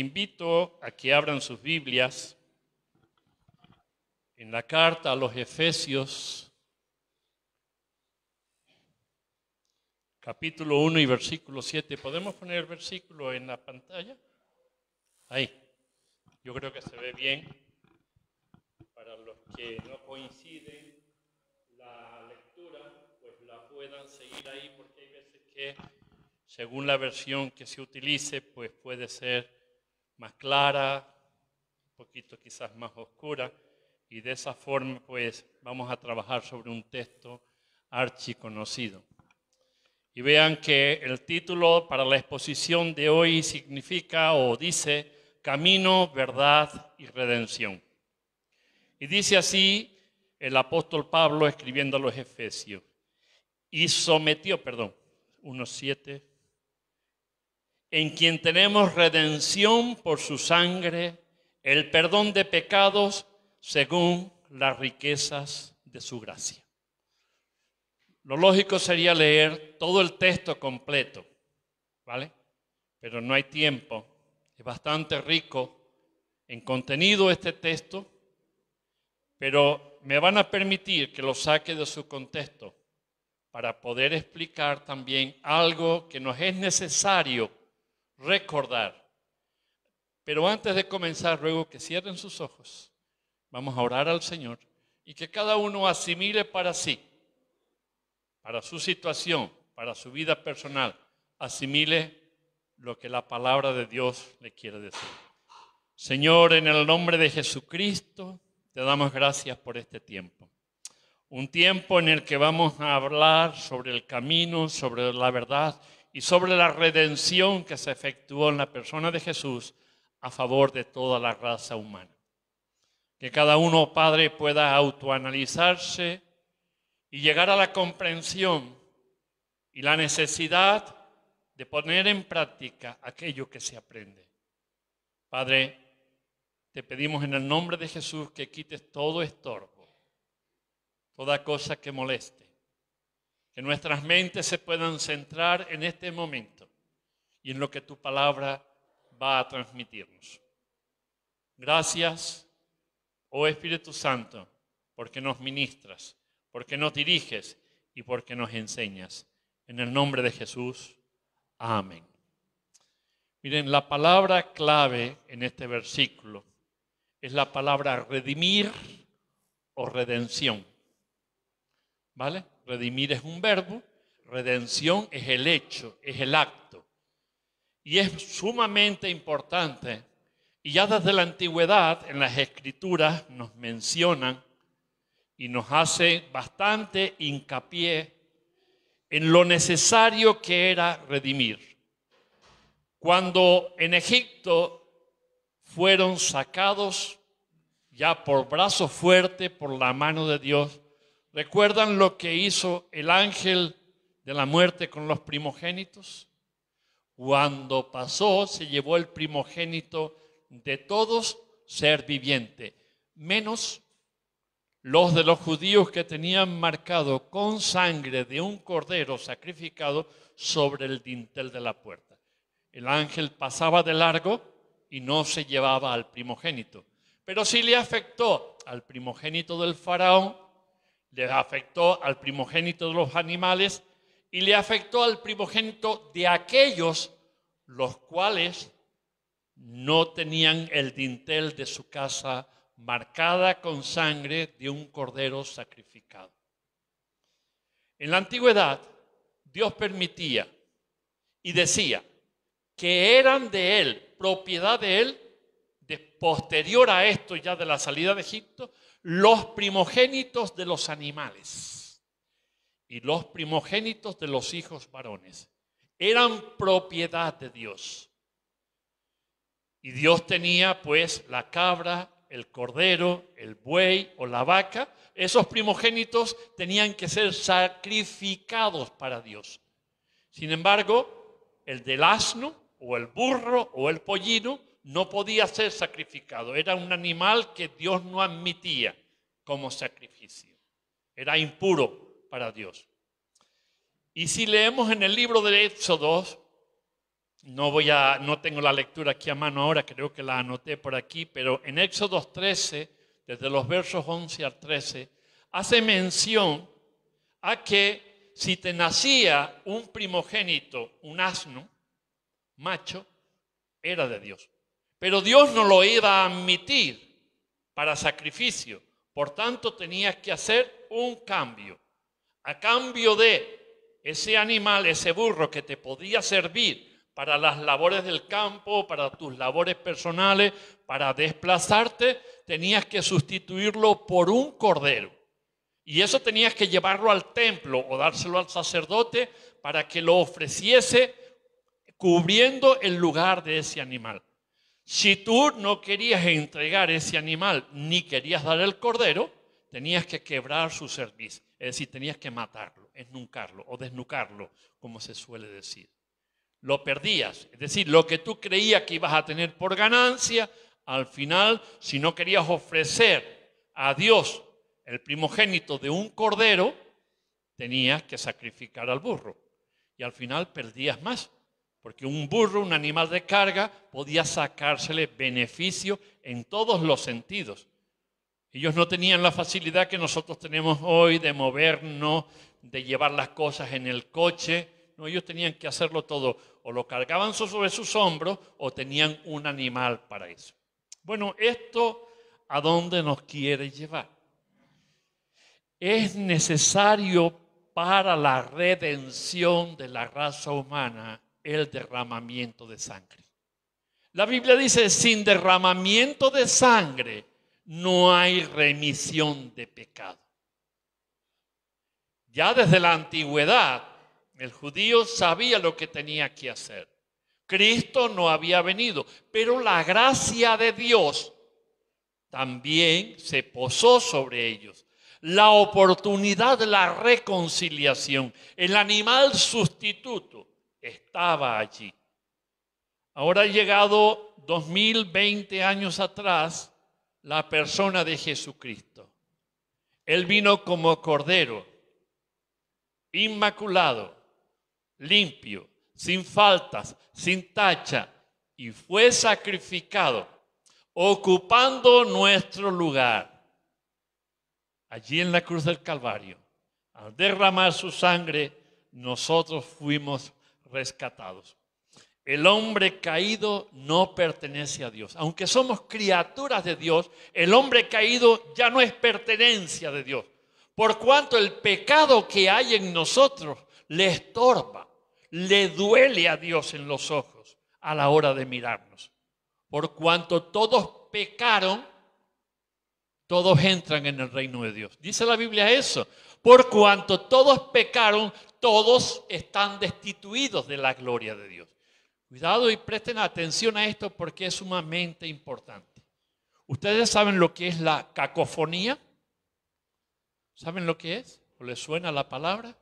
invito a que abran sus Biblias en la carta a los Efesios, capítulo 1 y versículo 7. ¿Podemos poner el versículo en la pantalla? Ahí. Yo creo que se ve bien. Para los que no coinciden la lectura, pues la puedan seguir ahí porque hay veces que según la versión que se utilice, pues puede ser más clara, un poquito quizás más oscura, y de esa forma pues vamos a trabajar sobre un texto archiconocido. Y vean que el título para la exposición de hoy significa o dice Camino, Verdad y Redención. Y dice así el apóstol Pablo escribiendo a los Efesios. Y sometió, perdón, unos siete en quien tenemos redención por su sangre, el perdón de pecados según las riquezas de su gracia. Lo lógico sería leer todo el texto completo, ¿vale? Pero no hay tiempo. Es bastante rico en contenido este texto, pero me van a permitir que lo saque de su contexto para poder explicar también algo que nos es necesario recordar. Pero antes de comenzar, ruego que cierren sus ojos. Vamos a orar al Señor y que cada uno asimile para sí, para su situación, para su vida personal, asimile lo que la palabra de Dios le quiere decir. Señor, en el nombre de Jesucristo, te damos gracias por este tiempo. Un tiempo en el que vamos a hablar sobre el camino, sobre la verdad y sobre la redención que se efectuó en la persona de Jesús a favor de toda la raza humana. Que cada uno, Padre, pueda autoanalizarse y llegar a la comprensión y la necesidad de poner en práctica aquello que se aprende. Padre, te pedimos en el nombre de Jesús que quites todo estorbo, toda cosa que moleste que nuestras mentes se puedan centrar en este momento y en lo que tu palabra va a transmitirnos. Gracias, oh Espíritu Santo, porque nos ministras, porque nos diriges y porque nos enseñas. En el nombre de Jesús. Amén. Miren, la palabra clave en este versículo es la palabra redimir o redención. ¿Vale? redimir es un verbo, redención es el hecho, es el acto. Y es sumamente importante. Y ya desde la antigüedad en las escrituras nos mencionan y nos hace bastante hincapié en lo necesario que era redimir. Cuando en Egipto fueron sacados ya por brazo fuerte, por la mano de Dios, ¿Recuerdan lo que hizo el ángel de la muerte con los primogénitos? Cuando pasó, se llevó el primogénito de todos ser viviente, menos los de los judíos que tenían marcado con sangre de un cordero sacrificado sobre el dintel de la puerta. El ángel pasaba de largo y no se llevaba al primogénito, pero sí le afectó al primogénito del faraón le afectó al primogénito de los animales y le afectó al primogénito de aquellos los cuales no tenían el dintel de su casa marcada con sangre de un cordero sacrificado. En la antigüedad, Dios permitía y decía que eran de Él, propiedad de Él, de, posterior a esto ya de la salida de Egipto, los primogénitos de los animales y los primogénitos de los hijos varones eran propiedad de Dios. Y Dios tenía pues la cabra, el cordero, el buey o la vaca. Esos primogénitos tenían que ser sacrificados para Dios. Sin embargo, el del asno o el burro o el pollino no podía ser sacrificado. Era un animal que Dios no admitía como sacrificio. Era impuro para Dios. Y si leemos en el libro de Éxodo, no voy a no tengo la lectura aquí a mano ahora, creo que la anoté por aquí, pero en Éxodo 13, desde los versos 11 al 13, hace mención a que si te nacía un primogénito, un asno macho, era de Dios. Pero Dios no lo iba a admitir para sacrificio. Por tanto, tenías que hacer un cambio. A cambio de ese animal, ese burro que te podía servir para las labores del campo, para tus labores personales, para desplazarte, tenías que sustituirlo por un cordero. Y eso tenías que llevarlo al templo o dárselo al sacerdote para que lo ofreciese cubriendo el lugar de ese animal. Si tú no querías entregar ese animal ni querías dar el cordero, tenías que quebrar su cerviz, es decir, tenías que matarlo, esnucarlo o desnucarlo, como se suele decir. Lo perdías, es decir, lo que tú creías que ibas a tener por ganancia, al final, si no querías ofrecer a Dios el primogénito de un cordero, tenías que sacrificar al burro. Y al final perdías más porque un burro, un animal de carga, podía sacársele beneficio en todos los sentidos. Ellos no tenían la facilidad que nosotros tenemos hoy de movernos, de llevar las cosas en el coche. No, ellos tenían que hacerlo todo. O lo cargaban sobre sus hombros o tenían un animal para eso. Bueno, esto a dónde nos quiere llevar. Es necesario para la redención de la raza humana el derramamiento de sangre. La Biblia dice, sin derramamiento de sangre no hay remisión de pecado. Ya desde la antigüedad, el judío sabía lo que tenía que hacer. Cristo no había venido, pero la gracia de Dios también se posó sobre ellos. La oportunidad de la reconciliación, el animal sustituto estaba allí. Ahora ha llegado 2020 años atrás, la persona de Jesucristo. Él vino como cordero, inmaculado, limpio, sin faltas, sin tacha, y fue sacrificado, ocupando nuestro lugar. Allí en la cruz del Calvario, al derramar su sangre, nosotros fuimos rescatados. El hombre caído no pertenece a Dios. Aunque somos criaturas de Dios, el hombre caído ya no es pertenencia de Dios. Por cuanto el pecado que hay en nosotros le estorba, le duele a Dios en los ojos a la hora de mirarnos. Por cuanto todos pecaron, todos entran en el reino de Dios. Dice la Biblia eso por cuanto todos pecaron, todos están destituidos de la gloria de Dios. Cuidado y presten atención a esto porque es sumamente importante. ¿Ustedes saben lo que es la cacofonía? ¿Saben lo que es? ¿O les suena la palabra?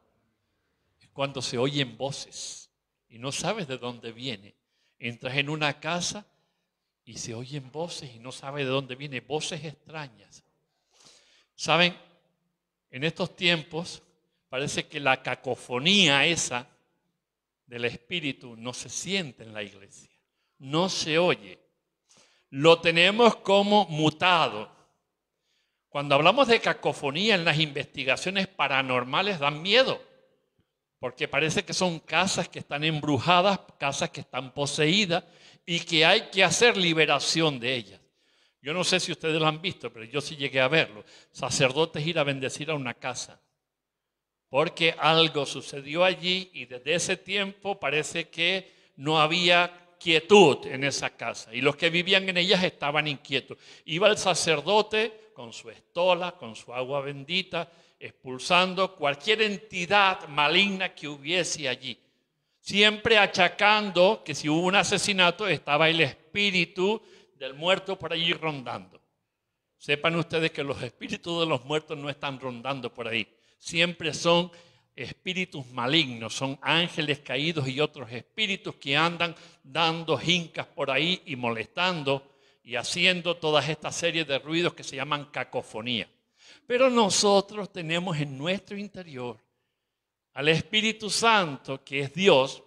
Es cuando se oyen voces y no sabes de dónde viene. Entras en una casa y se oyen voces y no sabes de dónde viene, voces extrañas. ¿Saben? en estos tiempos parece que la cacofonía esa del Espíritu no se siente en la iglesia, no se oye. Lo tenemos como mutado. Cuando hablamos de cacofonía en las investigaciones paranormales dan miedo, porque parece que son casas que están embrujadas, casas que están poseídas y que hay que hacer liberación de ellas. Yo no sé si ustedes lo han visto, pero yo sí llegué a verlo. Sacerdotes ir a bendecir a una casa. Porque algo sucedió allí y desde ese tiempo parece que no había quietud en esa casa. Y los que vivían en ellas estaban inquietos. Iba el sacerdote con su estola, con su agua bendita, expulsando cualquier entidad maligna que hubiese allí. Siempre achacando que si hubo un asesinato estaba el espíritu del muerto por allí rondando. Sepan ustedes que los espíritus de los muertos no están rondando por ahí. Siempre son espíritus malignos, son ángeles caídos y otros espíritus que andan dando jincas por ahí y molestando y haciendo todas estas series de ruidos que se llaman cacofonía. Pero nosotros tenemos en nuestro interior al Espíritu Santo, que es Dios,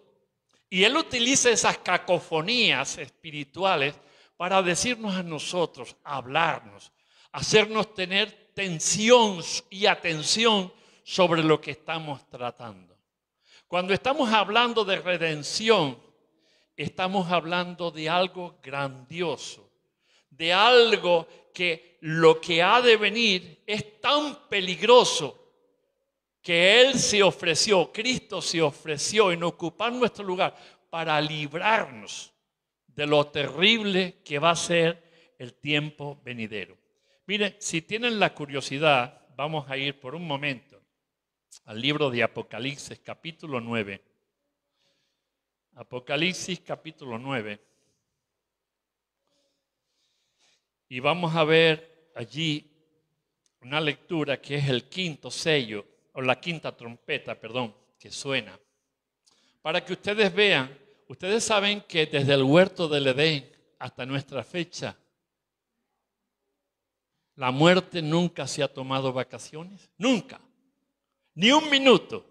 y Él utiliza esas cacofonías espirituales para decirnos a nosotros, hablarnos, hacernos tener tensión y atención sobre lo que estamos tratando. Cuando estamos hablando de redención, estamos hablando de algo grandioso, de algo que lo que ha de venir es tan peligroso que Él se ofreció, Cristo se ofreció en ocupar nuestro lugar para librarnos de lo terrible que va a ser el tiempo venidero. Miren, si tienen la curiosidad, vamos a ir por un momento al libro de Apocalipsis capítulo 9. Apocalipsis capítulo 9. Y vamos a ver allí una lectura que es el quinto sello, o la quinta trompeta, perdón, que suena. Para que ustedes vean Ustedes saben que desde el huerto del Edén hasta nuestra fecha, la muerte nunca se ha tomado vacaciones, nunca, ni un minuto.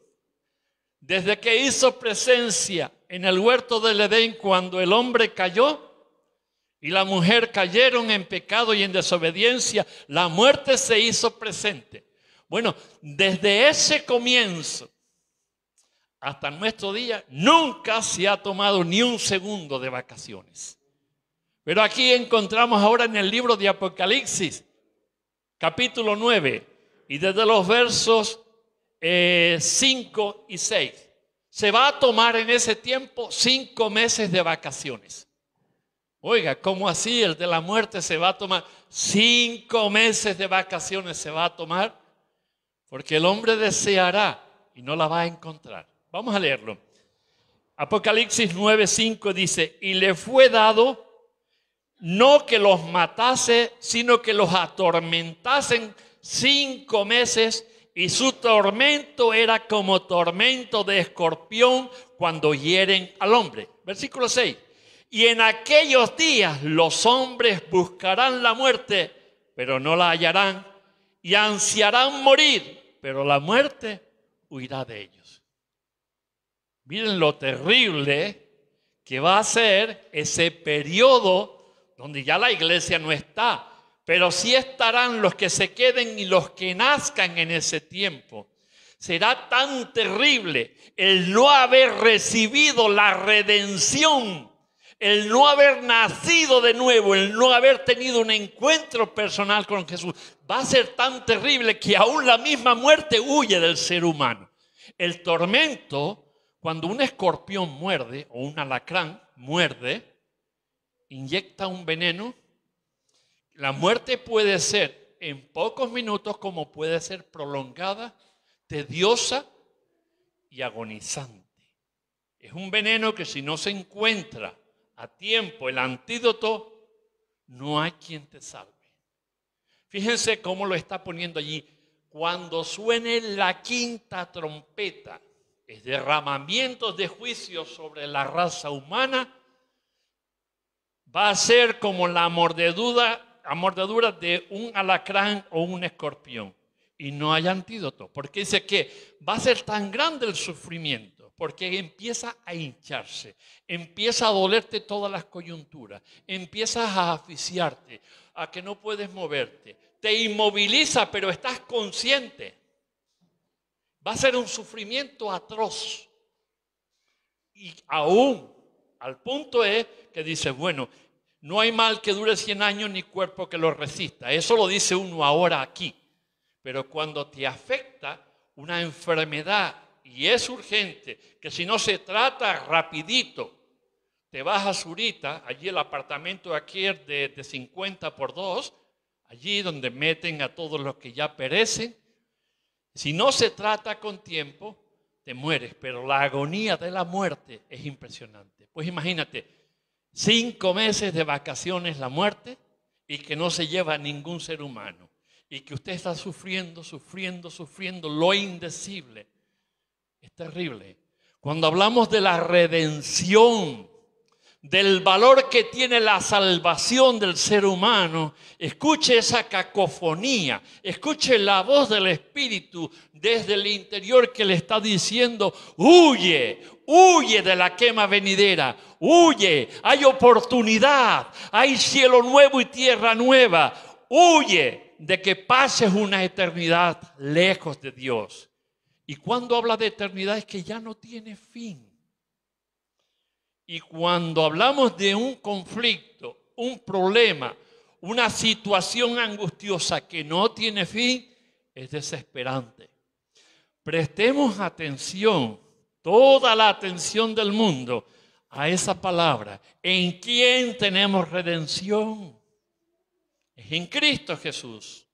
Desde que hizo presencia en el huerto del Edén cuando el hombre cayó y la mujer cayeron en pecado y en desobediencia, la muerte se hizo presente. Bueno, desde ese comienzo, hasta nuestro día, nunca se ha tomado ni un segundo de vacaciones. Pero aquí encontramos ahora en el libro de Apocalipsis, capítulo 9, y desde los versos 5 eh, y 6. Se va a tomar en ese tiempo cinco meses de vacaciones. Oiga, ¿cómo así el de la muerte se va a tomar? Cinco meses de vacaciones se va a tomar porque el hombre deseará y no la va a encontrar. Vamos a leerlo. Apocalipsis 9:5 dice, y le fue dado no que los matase, sino que los atormentasen cinco meses, y su tormento era como tormento de escorpión cuando hieren al hombre. Versículo 6. Y en aquellos días los hombres buscarán la muerte, pero no la hallarán, y ansiarán morir, pero la muerte huirá de ellos. Miren lo terrible que va a ser ese periodo donde ya la iglesia no está, pero sí estarán los que se queden y los que nazcan en ese tiempo. Será tan terrible el no haber recibido la redención, el no haber nacido de nuevo, el no haber tenido un encuentro personal con Jesús. Va a ser tan terrible que aún la misma muerte huye del ser humano. El tormento cuando un escorpión muerde o un alacrán muerde, inyecta un veneno, la muerte puede ser en pocos minutos como puede ser prolongada, tediosa y agonizante. Es un veneno que si no se encuentra a tiempo el antídoto, no hay quien te salve. Fíjense cómo lo está poniendo allí. Cuando suene la quinta trompeta, es derramamientos de juicio sobre la raza humana, va a ser como la mordedura, de un alacrán o un escorpión. Y no hay antídoto, porque dice que va a ser tan grande el sufrimiento, porque empieza a hincharse, empieza a dolerte todas las coyunturas, empiezas a asfixiarte, a que no puedes moverte, te inmoviliza, pero estás consciente Va a ser un sufrimiento atroz. Y aún al punto es que dice, bueno, no hay mal que dure 100 años ni cuerpo que lo resista. Eso lo dice uno ahora aquí. Pero cuando te afecta una enfermedad y es urgente, que si no se trata rapidito, te vas a Zurita, allí el apartamento de aquí es de, de 50 por 2, allí donde meten a todos los que ya perecen, si no se trata con tiempo, te mueres, pero la agonía de la muerte es impresionante. Pues imagínate, cinco meses de vacaciones la muerte y que no se lleva ningún ser humano y que usted está sufriendo, sufriendo, sufriendo lo indecible. Es terrible. Cuando hablamos de la redención, del valor que tiene la salvación del ser humano, escuche esa cacofonía, escuche la voz del Espíritu desde el interior que le está diciendo, huye, huye de la quema venidera, huye, hay oportunidad, hay cielo nuevo y tierra nueva, huye de que pases una eternidad lejos de Dios. Y cuando habla de eternidad es que ya no tiene fin y cuando hablamos de un conflicto, un problema, una situación angustiosa que no tiene fin, es desesperante. Prestemos atención, toda la atención del mundo, a esa palabra. ¿En quién tenemos redención? Es en Cristo Jesús.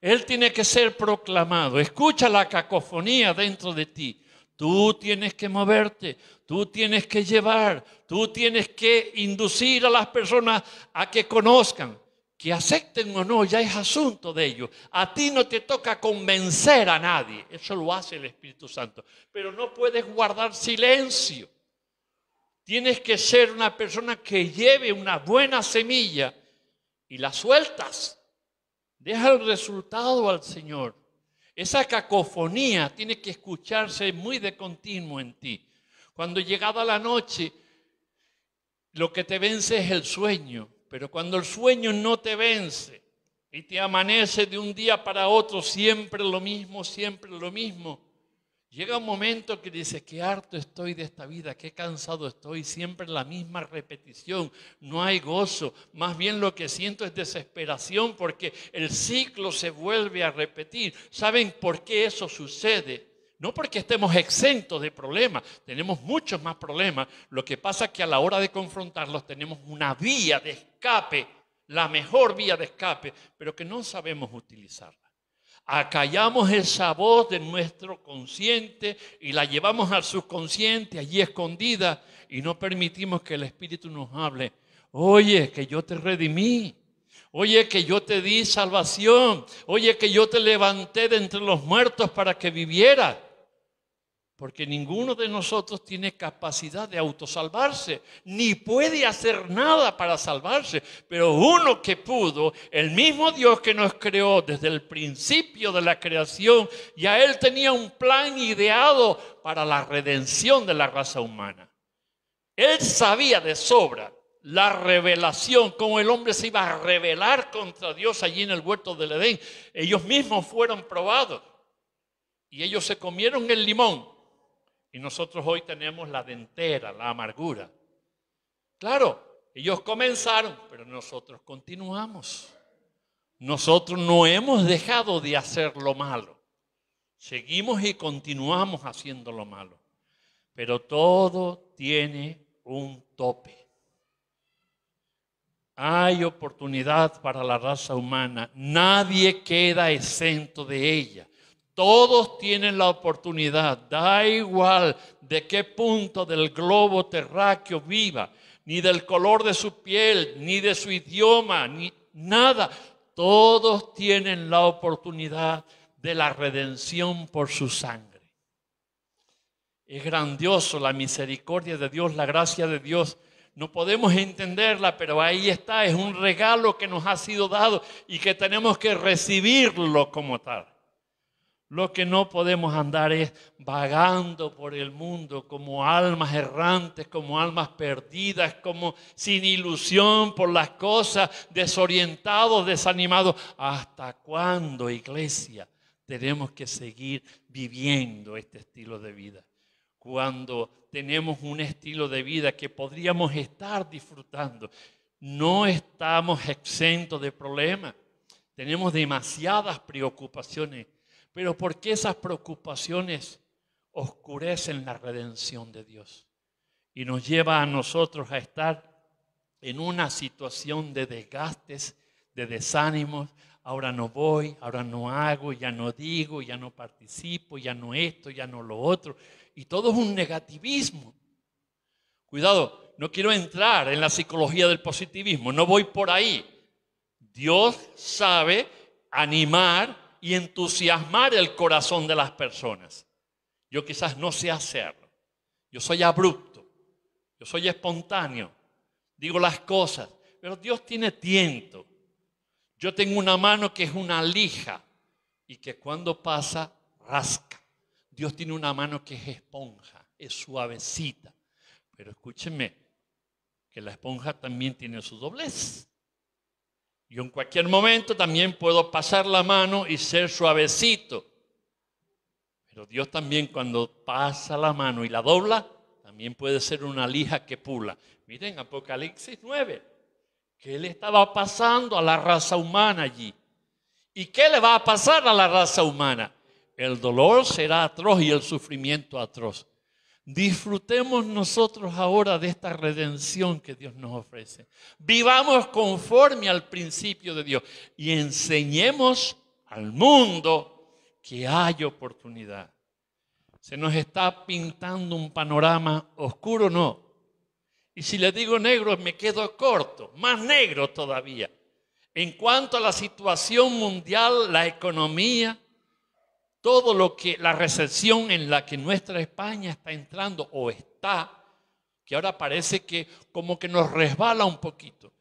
Él tiene que ser proclamado. Escucha la cacofonía dentro de ti. Tú tienes que moverte, tú tienes que llevar, tú tienes que inducir a las personas a que conozcan, que acepten o no, ya es asunto de ellos. A ti no te toca convencer a nadie, eso lo hace el Espíritu Santo, pero no puedes guardar silencio. Tienes que ser una persona que lleve una buena semilla y la sueltas. Deja el resultado al Señor. Esa cacofonía tiene que escucharse muy de continuo en ti. Cuando llegada la noche, lo que te vence es el sueño, pero cuando el sueño no te vence y te amanece de un día para otro, siempre lo mismo, siempre lo mismo, Llega un momento que dice, qué harto estoy de esta vida, qué cansado estoy, siempre la misma repetición, no hay gozo, más bien lo que siento es desesperación porque el ciclo se vuelve a repetir. ¿Saben por qué eso sucede? No porque estemos exentos de problemas, tenemos muchos más problemas. Lo que pasa es que a la hora de confrontarlos tenemos una vía de escape, la mejor vía de escape, pero que no sabemos utilizar acallamos esa voz de nuestro consciente y la llevamos al subconsciente allí escondida y no permitimos que el Espíritu nos hable. Oye, que yo te redimí. Oye, que yo te di salvación. Oye, que yo te levanté de entre los muertos para que vivieras. Porque ninguno de nosotros tiene capacidad de autosalvarse, ni puede hacer nada para salvarse. Pero uno que pudo, el mismo Dios que nos creó desde el principio de la creación, ya Él tenía un plan ideado para la redención de la raza humana. Él sabía de sobra la revelación, cómo el hombre se iba a revelar contra Dios allí en el huerto del Edén. Ellos mismos fueron probados y ellos se comieron el limón y nosotros hoy tenemos la dentera, la amargura. Claro, ellos comenzaron, pero nosotros continuamos. Nosotros no hemos dejado de hacer lo malo. Seguimos y continuamos haciendo lo malo. Pero todo tiene un tope. Hay oportunidad para la raza humana. Nadie queda exento de ella. Todos tienen la oportunidad, da igual de qué punto del globo terráqueo viva, ni del color de su piel, ni de su idioma, ni nada. Todos tienen la oportunidad de la redención por su sangre. Es grandioso la misericordia de Dios, la gracia de Dios. No podemos entenderla, pero ahí está, es un regalo que nos ha sido dado y que tenemos que recibirlo como tal. Lo que no podemos andar es vagando por el mundo como almas errantes, como almas perdidas, como sin ilusión por las cosas, desorientados, desanimados. ¿Hasta cuándo, iglesia, tenemos que seguir viviendo este estilo de vida? Cuando tenemos un estilo de vida que podríamos estar disfrutando, no estamos exentos de problemas. Tenemos demasiadas preocupaciones pero ¿por qué esas preocupaciones oscurecen la redención de Dios? Y nos lleva a nosotros a estar en una situación de desgastes, de desánimos. Ahora no voy, ahora no hago, ya no digo, ya no participo, ya no esto, ya no lo otro. Y todo es un negativismo. Cuidado, no quiero entrar en la psicología del positivismo, no voy por ahí. Dios sabe animar y entusiasmar el corazón de las personas. Yo quizás no sé hacerlo. Yo soy abrupto. Yo soy espontáneo. Digo las cosas. Pero Dios tiene tiento. Yo tengo una mano que es una lija y que cuando pasa rasca. Dios tiene una mano que es esponja, es suavecita. Pero escúchenme, que la esponja también tiene su doblez. Yo en cualquier momento también puedo pasar la mano y ser suavecito. Pero Dios también cuando pasa la mano y la dobla, también puede ser una lija que pula. Miren Apocalipsis 9, ¿qué le estaba pasando a la raza humana allí. ¿Y qué le va a pasar a la raza humana? El dolor será atroz y el sufrimiento atroz. Disfrutemos nosotros ahora de esta redención que Dios nos ofrece. Vivamos conforme al principio de Dios y enseñemos al mundo que hay oportunidad. ¿Se nos está pintando un panorama oscuro? No. Y si le digo negro, me quedo corto, más negro todavía. En cuanto a la situación mundial, la economía, todo lo que la recesión en la que nuestra España está entrando o está, que ahora parece que como que nos resbala un poquito.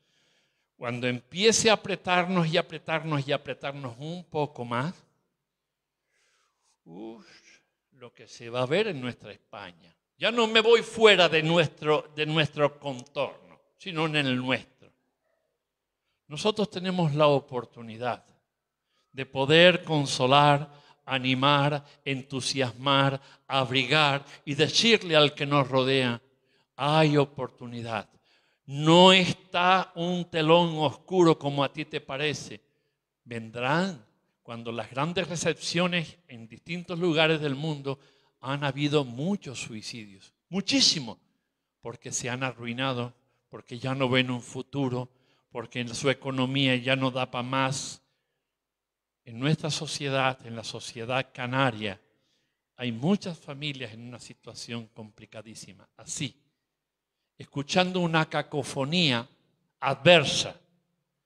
Cuando empiece a apretarnos y apretarnos y apretarnos un poco más, lo que se va a ver en nuestra España. Ya no me voy fuera de nuestro, de nuestro contorno, sino en el nuestro. Nosotros tenemos la oportunidad de poder consolar animar, entusiasmar, abrigar y decirle al que nos rodea, hay oportunidad. No está un telón oscuro como a ti te parece. Vendrán cuando las grandes recepciones en distintos lugares del mundo han habido muchos suicidios, muchísimos, porque se han arruinado, porque ya no ven un futuro, porque en su economía ya no da para más, en nuestra sociedad, en la sociedad canaria, hay muchas familias en una situación complicadísima, así, escuchando una cacofonía adversa,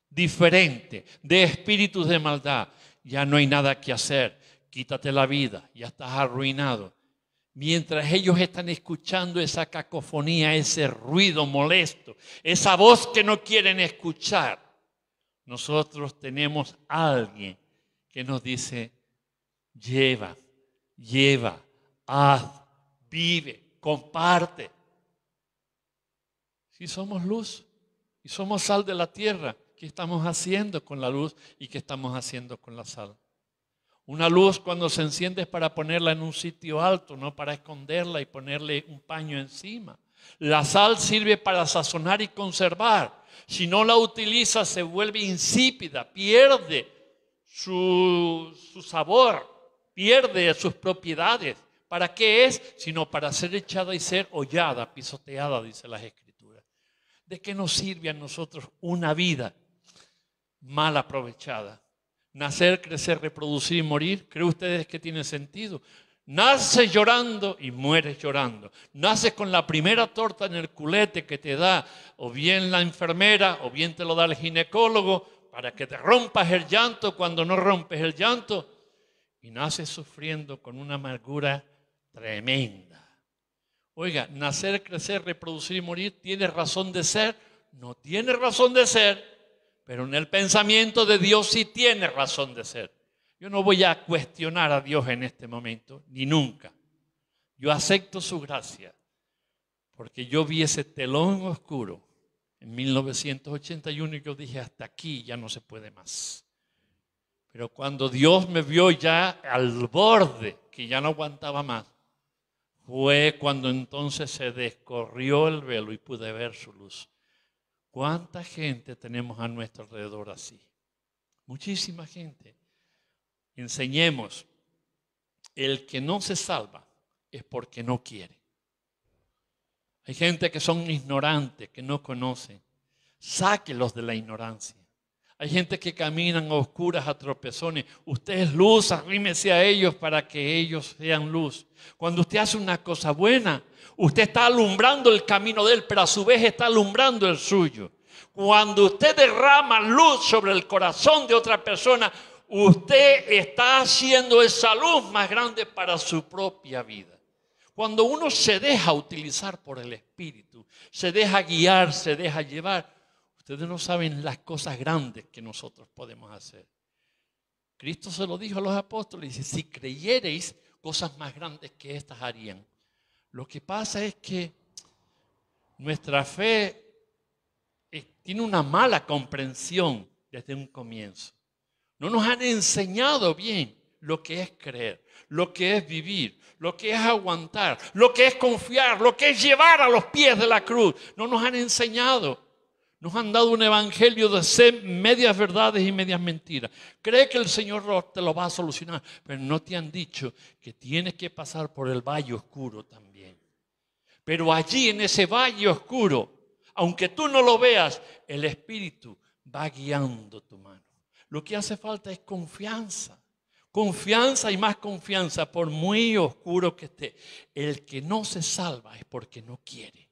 diferente, de espíritus de maldad. Ya no hay nada que hacer, quítate la vida, ya estás arruinado. Mientras ellos están escuchando esa cacofonía, ese ruido molesto, esa voz que no quieren escuchar, nosotros tenemos a alguien que nos dice, lleva, lleva, haz, vive, comparte. Si somos luz y somos sal de la tierra, ¿qué estamos haciendo con la luz y qué estamos haciendo con la sal? Una luz cuando se enciende es para ponerla en un sitio alto, no para esconderla y ponerle un paño encima. La sal sirve para sazonar y conservar. Si no la utilizas se vuelve insípida, pierde su, sabor, pierde sus propiedades. ¿Para qué es? Sino para ser echada y ser hollada, pisoteada, dice las escrituras. ¿De qué nos sirve a nosotros una vida mal aprovechada? Nacer, crecer, reproducir y morir, ¿Cree ustedes que tiene sentido? Naces llorando y mueres llorando. Naces con la primera torta en el culete que te da o bien la enfermera o bien te lo da el ginecólogo para que te rompas el llanto cuando no rompes el llanto y naces sufriendo con una amargura tremenda. Oiga, nacer, crecer, reproducir y morir tiene razón de ser, no tiene razón de ser, pero en el pensamiento de Dios sí tiene razón de ser. Yo no voy a cuestionar a Dios en este momento, ni nunca. Yo acepto su gracia, porque yo vi ese telón oscuro en 1981 yo dije, hasta aquí ya no se puede más. Pero cuando Dios me vio ya al borde, que ya no aguantaba más, fue cuando entonces se descorrió el velo y pude ver su luz. ¿Cuánta gente tenemos a nuestro alrededor así? Muchísima gente. Enseñemos, el que no se salva es porque no quiere. Hay gente que son ignorantes, que no conocen. Sáquelos de la ignorancia. Hay gente que caminan a oscuras, a tropezones. Usted es luz, arrímese a ellos para que ellos sean luz. Cuando usted hace una cosa buena, usted está alumbrando el camino de él, pero a su vez está alumbrando el suyo. Cuando usted derrama luz sobre el corazón de otra persona, usted está haciendo esa luz más grande para su propia vida. Cuando uno se deja utilizar por el Espíritu, se deja guiar, se deja llevar, ustedes no saben las cosas grandes que nosotros podemos hacer. Cristo se lo dijo a los apóstoles, dice, si creyereis, cosas más grandes que estas harían. Lo que pasa es que nuestra fe eh, tiene una mala comprensión desde un comienzo. No nos han enseñado bien lo que es creer, lo que es vivir, lo que es aguantar, lo que es confiar, lo que es llevar a los pies de la cruz. No nos han enseñado. Nos han dado un evangelio de ser medias verdades y medias mentiras. Cree que el Señor te lo va a solucionar, pero no te han dicho que tienes que pasar por el valle oscuro también. Pero allí en ese valle oscuro, aunque tú no lo veas, el Espíritu va guiando tu mano. Lo que hace falta es confianza. Confianza y más confianza, por muy oscuro que esté. El que no se salva es porque no quiere.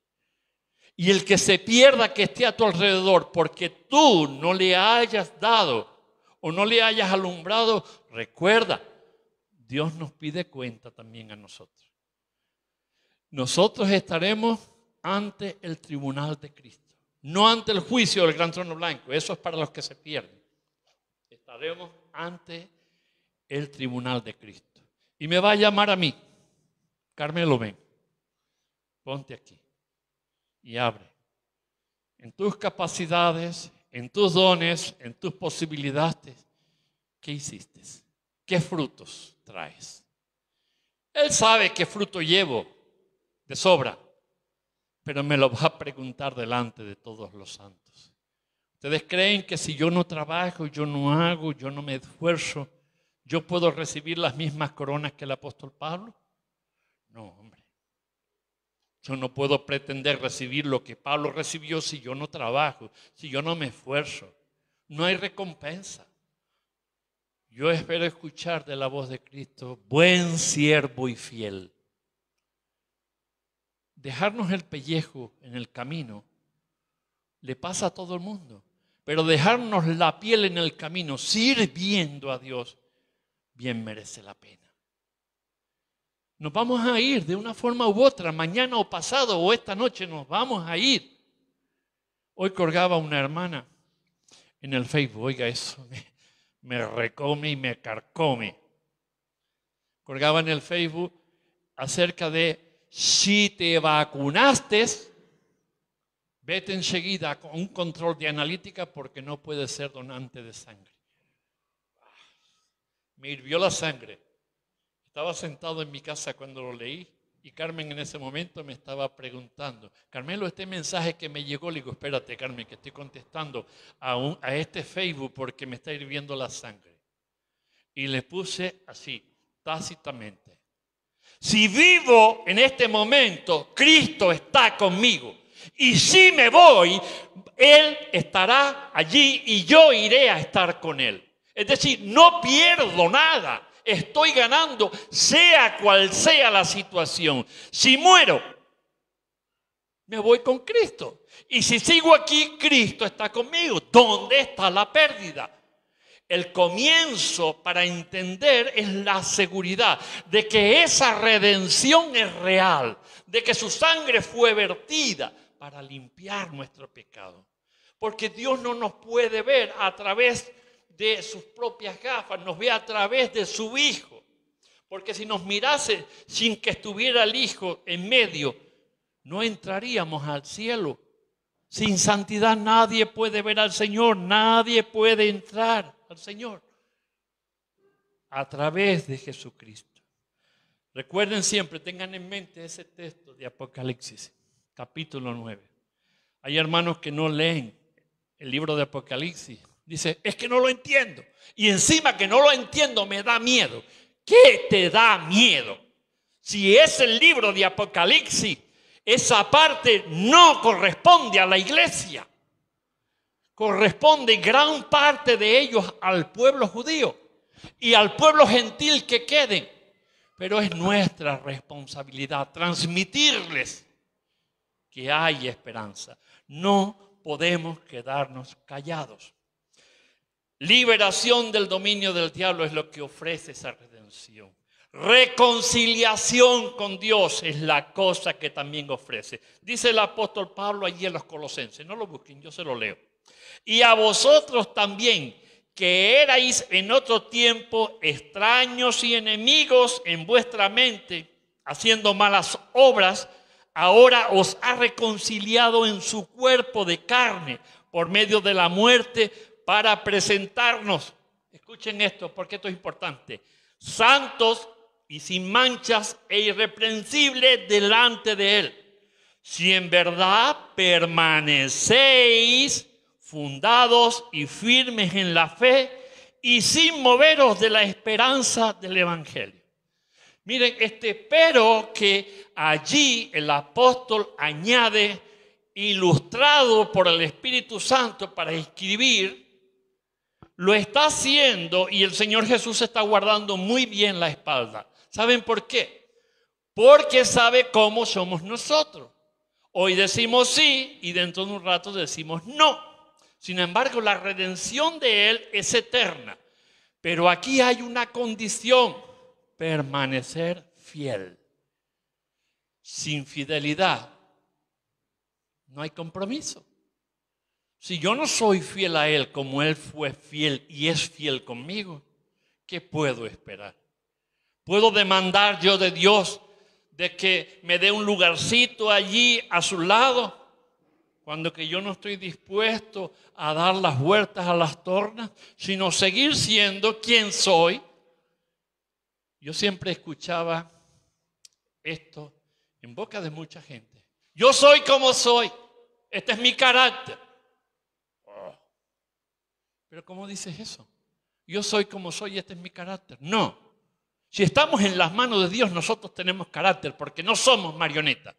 Y el que se pierda que esté a tu alrededor porque tú no le hayas dado o no le hayas alumbrado, recuerda, Dios nos pide cuenta también a nosotros. Nosotros estaremos ante el tribunal de Cristo, no ante el juicio del gran trono blanco, eso es para los que se pierden. Estaremos ante el tribunal de Cristo. Y me va a llamar a mí. Carmelo, ven. Ponte aquí. Y abre. En tus capacidades, en tus dones, en tus posibilidades. ¿Qué hiciste? ¿Qué frutos traes? Él sabe qué fruto llevo de sobra, pero me lo va a preguntar delante de todos los santos. Ustedes creen que si yo no trabajo, yo no hago, yo no me esfuerzo, ¿Yo puedo recibir las mismas coronas que el apóstol Pablo? No, hombre. Yo no puedo pretender recibir lo que Pablo recibió si yo no trabajo, si yo no me esfuerzo. No hay recompensa. Yo espero escuchar de la voz de Cristo, buen siervo y fiel. Dejarnos el pellejo en el camino le pasa a todo el mundo, pero dejarnos la piel en el camino sirviendo a Dios bien merece la pena. Nos vamos a ir de una forma u otra, mañana o pasado o esta noche nos vamos a ir. Hoy colgaba una hermana en el Facebook, oiga, eso me, recome y me carcome. Colgaba en el Facebook acerca de si te vacunaste, vete enseguida con un control de analítica porque no puedes ser donante de sangre me hirvió la sangre. Estaba sentado en mi casa cuando lo leí y Carmen en ese momento me estaba preguntando, Carmelo, este mensaje que me llegó, le digo, espérate Carmen, que estoy contestando a, a este Facebook porque me está hirviendo la sangre. Y le puse así, tácitamente, si vivo en este momento, Cristo está conmigo. Y si me voy, Él estará allí y yo iré a estar con Él. Es decir, no pierdo nada, estoy ganando, sea cual sea la situación. Si muero, me voy con Cristo. Y si sigo aquí, Cristo está conmigo. ¿Dónde está la pérdida? El comienzo para entender es la seguridad de que esa redención es real, de que su sangre fue vertida para limpiar nuestro pecado. Porque Dios no nos puede ver a través de de sus propias gafas, nos ve a través de su Hijo. Porque si nos mirase sin que estuviera el Hijo en medio, no entraríamos al cielo. Sin santidad nadie puede ver al Señor, nadie puede entrar al Señor. A través de Jesucristo. Recuerden siempre, tengan en mente ese texto de Apocalipsis, capítulo 9. Hay hermanos que no leen el libro de Apocalipsis Dice, es que no lo entiendo. Y encima que no lo entiendo me da miedo. ¿Qué te da miedo? Si es el libro de Apocalipsis, esa parte no corresponde a la iglesia. Corresponde gran parte de ellos al pueblo judío y al pueblo gentil que queden. Pero es nuestra responsabilidad transmitirles que hay esperanza. No podemos quedarnos callados. Liberación del dominio del diablo es lo que ofrece esa redención. Reconciliación con Dios es la cosa que también ofrece. Dice el apóstol Pablo allí en los Colosenses. No lo busquen, yo se lo leo. Y a vosotros también, que erais en otro tiempo extraños y enemigos en vuestra mente, haciendo malas obras, ahora os ha reconciliado en su cuerpo de carne por medio de la muerte para presentarnos, escuchen esto porque esto es importante, santos y sin manchas e irreprensibles delante de Él. Si en verdad permanecéis fundados y firmes en la fe y sin moveros de la esperanza del Evangelio. Miren, este pero que allí el apóstol añade, ilustrado por el Espíritu Santo para escribir, lo está haciendo y el Señor Jesús está guardando muy bien la espalda. ¿Saben por qué? Porque sabe cómo somos nosotros. Hoy decimos sí y dentro de un rato decimos no. Sin embargo, la redención de Él es eterna. Pero aquí hay una condición, permanecer fiel. Sin fidelidad no hay compromiso. Si yo no soy fiel a Él como Él fue fiel y es fiel conmigo, ¿qué puedo esperar? ¿Puedo demandar yo de Dios de que me dé un lugarcito allí a su lado? Cuando que yo no estoy dispuesto a dar las vueltas a las tornas, sino seguir siendo quien soy. Yo siempre escuchaba esto en boca de mucha gente. Yo soy como soy. Este es mi carácter. Pero ¿cómo dices eso? Yo soy como soy y este es mi carácter. No. Si estamos en las manos de Dios, nosotros tenemos carácter porque no somos marionetas.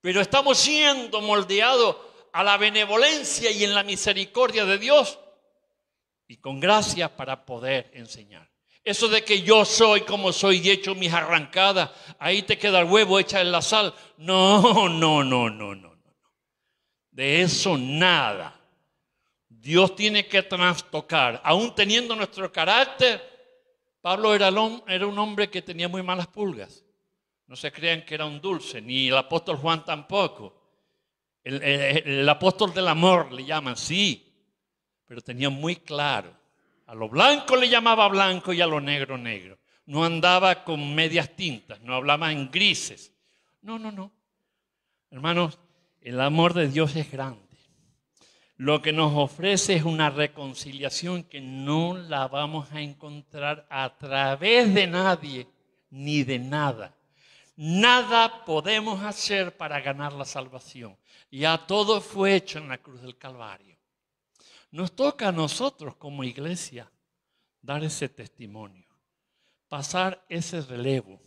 Pero estamos siendo moldeados a la benevolencia y en la misericordia de Dios y con gracia para poder enseñar. Eso de que yo soy como soy y hecho mis arrancadas, ahí te queda el huevo, hecha en la sal. No, no, no, no, no, no. De eso nada. Dios tiene que trastocar. Aún teniendo nuestro carácter, Pablo era, era un hombre que tenía muy malas pulgas. No se crean que era un dulce, ni el apóstol Juan tampoco. El, el, apóstol del amor le llaman, sí, pero tenía muy claro. A lo blanco le llamaba blanco y a lo negro negro. No andaba con medias tintas, no hablaba en grises. No, no, no. Hermanos, el amor de Dios es grande lo que nos ofrece es una reconciliación que no la vamos a encontrar a través de nadie ni de nada. Nada podemos hacer para ganar la salvación. Ya todo fue hecho en la cruz del Calvario. Nos toca a nosotros como iglesia dar ese testimonio, pasar ese relevo.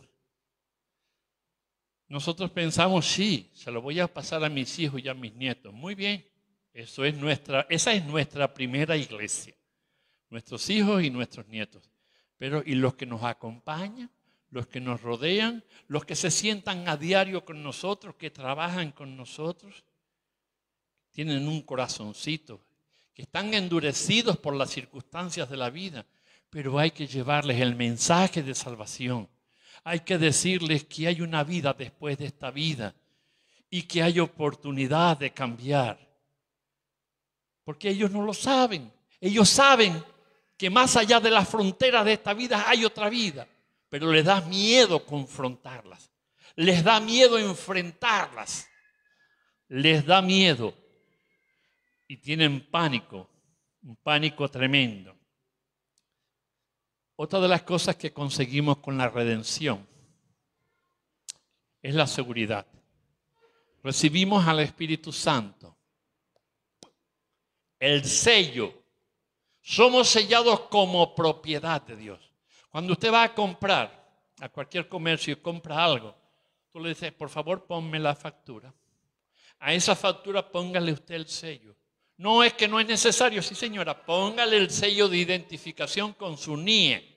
Nosotros pensamos, sí, se lo voy a pasar a mis hijos y a mis nietos. Muy bien, eso es nuestra, esa es nuestra primera iglesia, nuestros hijos y nuestros nietos. Pero y los que nos acompañan, los que nos rodean, los que se sientan a diario con nosotros, que trabajan con nosotros, tienen un corazoncito, que están endurecidos por las circunstancias de la vida, pero hay que llevarles el mensaje de salvación. Hay que decirles que hay una vida después de esta vida y que hay oportunidad de cambiar porque ellos no lo saben. Ellos saben que más allá de las fronteras de esta vida hay otra vida, pero les da miedo confrontarlas. Les da miedo enfrentarlas. Les da miedo y tienen pánico, un pánico tremendo. Otra de las cosas que conseguimos con la redención es la seguridad. Recibimos al Espíritu Santo el sello. Somos sellados como propiedad de Dios. Cuando usted va a comprar a cualquier comercio y compra algo, tú le dices, por favor, ponme la factura. A esa factura póngale usted el sello. No es que no es necesario, sí señora, póngale el sello de identificación con su NIE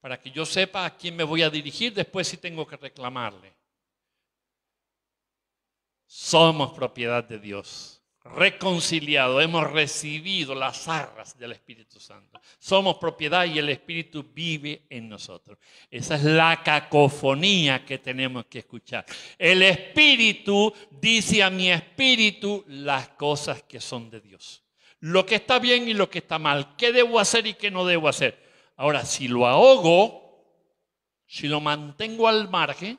para que yo sepa a quién me voy a dirigir después si tengo que reclamarle. Somos propiedad de Dios reconciliado, hemos recibido las arras del Espíritu Santo. Somos propiedad y el Espíritu vive en nosotros. Esa es la cacofonía que tenemos que escuchar. El Espíritu dice a mi Espíritu las cosas que son de Dios. Lo que está bien y lo que está mal. ¿Qué debo hacer y qué no debo hacer? Ahora, si lo ahogo, si lo mantengo al margen,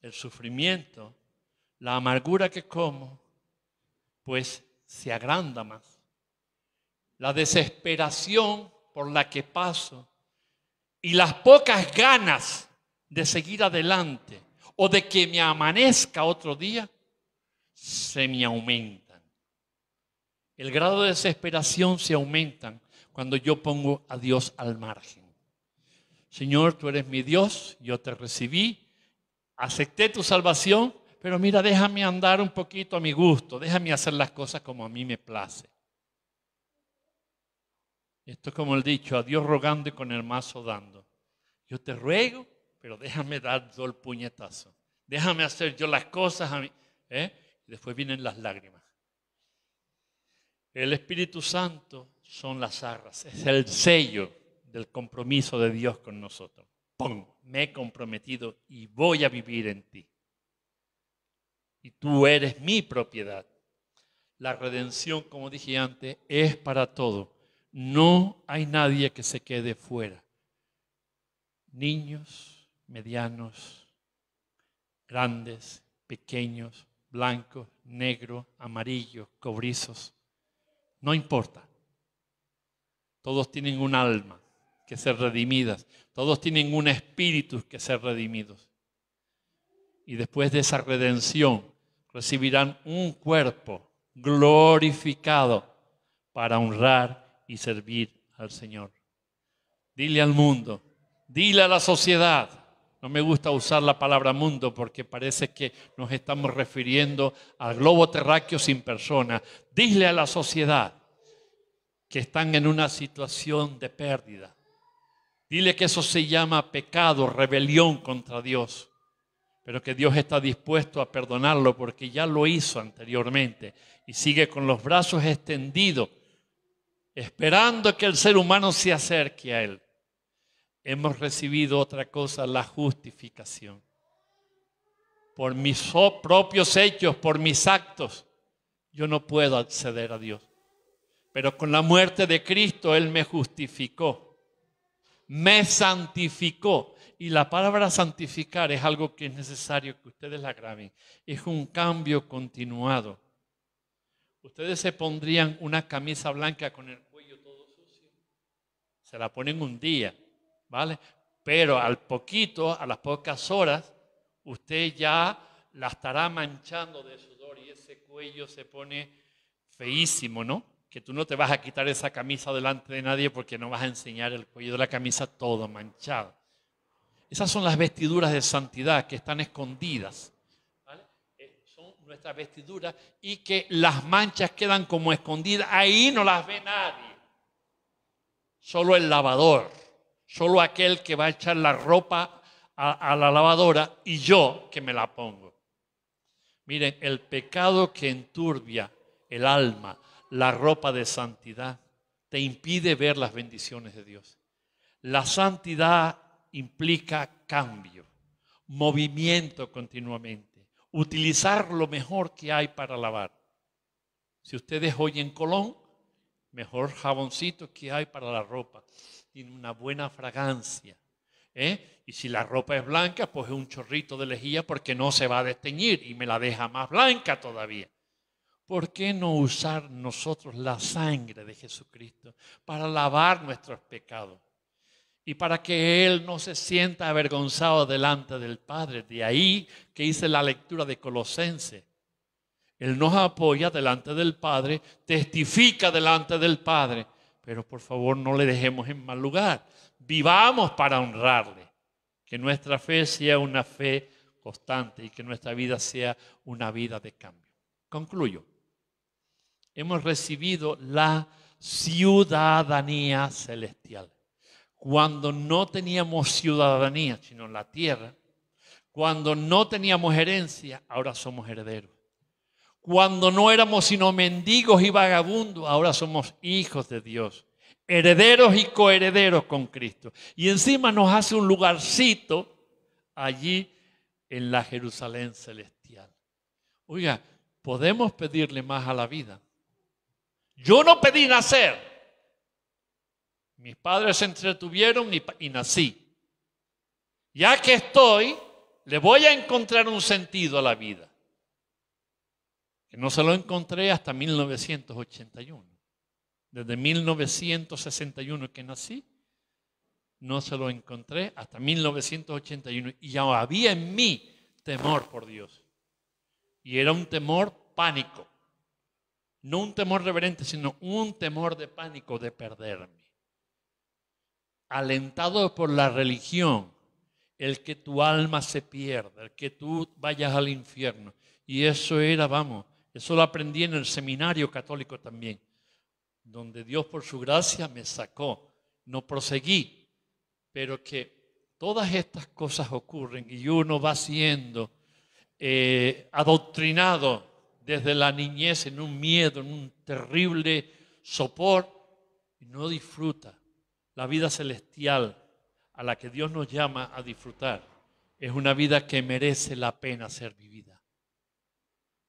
el sufrimiento la amargura que como, pues se agranda más. La desesperación por la que paso y las pocas ganas de seguir adelante o de que me amanezca otro día, se me aumentan. El grado de desesperación se aumentan cuando yo pongo a Dios al margen. Señor, tú eres mi Dios, yo te recibí, acepté tu salvación pero mira, déjame andar un poquito a mi gusto, déjame hacer las cosas como a mí me place. Esto es como el dicho, a Dios rogando y con el mazo dando. Yo te ruego, pero déjame dar yo el puñetazo. Déjame hacer yo las cosas a mí. ¿eh? Y después vienen las lágrimas. El Espíritu Santo son las arras, es el sello del compromiso de Dios con nosotros. ¡Pum! Me he comprometido y voy a vivir en ti y tú eres mi propiedad. La redención, como dije antes, es para todo. No hay nadie que se quede fuera. Niños, medianos, grandes, pequeños, blancos, negros, amarillos, cobrizos. No importa. Todos tienen un alma que ser redimidas. Todos tienen un espíritu que ser redimidos. Y después de esa redención, recibirán un cuerpo glorificado para honrar y servir al Señor. Dile al mundo, dile a la sociedad. No me gusta usar la palabra mundo porque parece que nos estamos refiriendo al globo terráqueo sin persona. Dile a la sociedad que están en una situación de pérdida. Dile que eso se llama pecado, rebelión contra Dios pero que Dios está dispuesto a perdonarlo porque ya lo hizo anteriormente y sigue con los brazos extendidos, esperando que el ser humano se acerque a Él. Hemos recibido otra cosa, la justificación. Por mis propios hechos, por mis actos, yo no puedo acceder a Dios. Pero con la muerte de Cristo Él me justificó, me santificó y la palabra santificar es algo que es necesario que ustedes la graben. Es un cambio continuado. Ustedes se pondrían una camisa blanca con el cuello todo sucio. Se la ponen un día, ¿vale? Pero al poquito, a las pocas horas, usted ya la estará manchando de sudor y ese cuello se pone feísimo, ¿no? Que tú no te vas a quitar esa camisa delante de nadie porque no vas a enseñar el cuello de la camisa todo manchado. Esas son las vestiduras de santidad que están escondidas. Eh, son nuestras vestiduras y que las manchas quedan como escondidas. Ahí no las ve nadie. Solo el lavador, solo aquel que va a echar la ropa a, a la lavadora y yo que me la pongo. Miren, el pecado que enturbia el alma, la ropa de santidad, te impide ver las bendiciones de Dios. La santidad implica cambio, movimiento continuamente, utilizar lo mejor que hay para lavar. Si ustedes oyen Colón, mejor jaboncito que hay para la ropa. Tiene una buena fragancia. ¿eh? Y si la ropa es blanca, pues es un chorrito de lejía porque no se va a desteñir y me la deja más blanca todavía. ¿Por qué no usar nosotros la sangre de Jesucristo para lavar nuestros pecados? y para que Él no se sienta avergonzado delante del Padre. De ahí que hice la lectura de Colosense. Él nos apoya delante del Padre, testifica delante del Padre, pero por favor no le dejemos en mal lugar. Vivamos para honrarle. Que nuestra fe sea una fe constante y que nuestra vida sea una vida de cambio. Concluyo. Hemos recibido la ciudadanía celestial cuando no teníamos ciudadanía, sino la tierra, cuando no teníamos herencia, ahora somos herederos. Cuando no éramos sino mendigos y vagabundos, ahora somos hijos de Dios, herederos y coherederos con Cristo. Y encima nos hace un lugarcito allí en la Jerusalén celestial. Oiga, podemos pedirle más a la vida. Yo no pedí nacer. Mis padres se entretuvieron y, nací. Ya que estoy, le voy a encontrar un sentido a la vida. Que no se lo encontré hasta 1981. Desde 1961 que nací, no se lo encontré hasta 1981. Y ya había en mí temor por Dios. Y era un temor pánico. No un temor reverente, sino un temor de pánico de perderme alentado por la religión, el que tu alma se pierda, el que tú vayas al infierno. Y eso era, vamos, eso lo aprendí en el seminario católico también, donde Dios por su gracia me sacó, no proseguí, pero que todas estas cosas ocurren y uno va siendo eh, adoctrinado desde la niñez en un miedo, en un terrible sopor, y no disfruta la vida celestial a la que Dios nos llama a disfrutar es una vida que merece la pena ser vivida.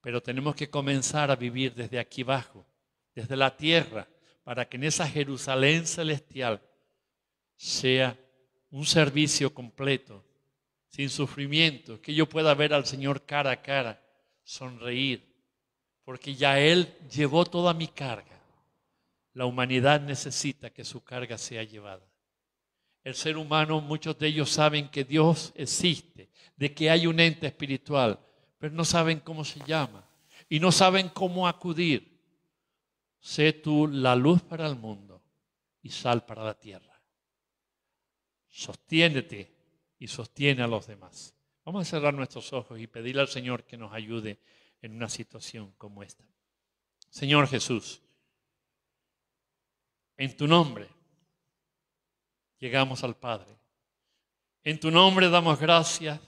Pero tenemos que comenzar a vivir desde aquí abajo, desde la tierra, para que en esa Jerusalén celestial sea un servicio completo, sin sufrimiento, que yo pueda ver al Señor cara a cara, sonreír, porque ya Él llevó toda mi carga. La humanidad necesita que su carga sea llevada. El ser humano, muchos de ellos saben que Dios existe, de que hay un ente espiritual, pero no saben cómo se llama y no saben cómo acudir. Sé tú la luz para el mundo y sal para la tierra. Sostiénete y sostiene a los demás. Vamos a cerrar nuestros ojos y pedirle al Señor que nos ayude en una situación como esta. Señor Jesús. En tu nombre llegamos al Padre. En tu nombre damos gracias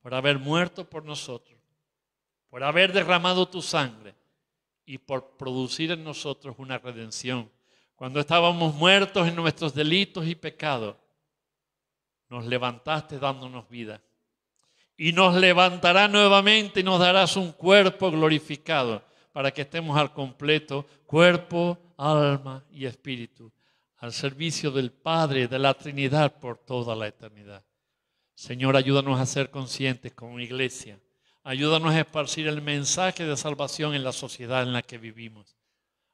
por haber muerto por nosotros, por haber derramado tu sangre y por producir en nosotros una redención. Cuando estábamos muertos en nuestros delitos y pecados, nos levantaste dándonos vida. Y nos levantará nuevamente y nos darás un cuerpo glorificado para que estemos al completo, cuerpo alma y espíritu, al servicio del Padre, de la Trinidad por toda la eternidad. Señor, ayúdanos a ser conscientes como iglesia. Ayúdanos a esparcir el mensaje de salvación en la sociedad en la que vivimos.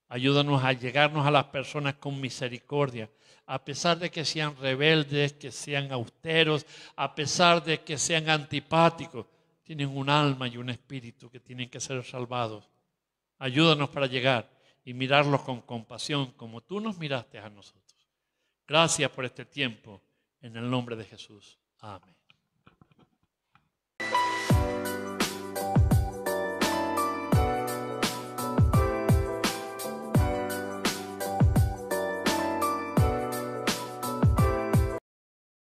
Ayúdanos a llegarnos a las personas con misericordia, a pesar de que sean rebeldes, que sean austeros, a pesar de que sean antipáticos. Tienen un alma y un espíritu que tienen que ser salvados. Ayúdanos para llegar y mirarlos con compasión como tú nos miraste a nosotros. Gracias por este tiempo. En el nombre de Jesús. Amén.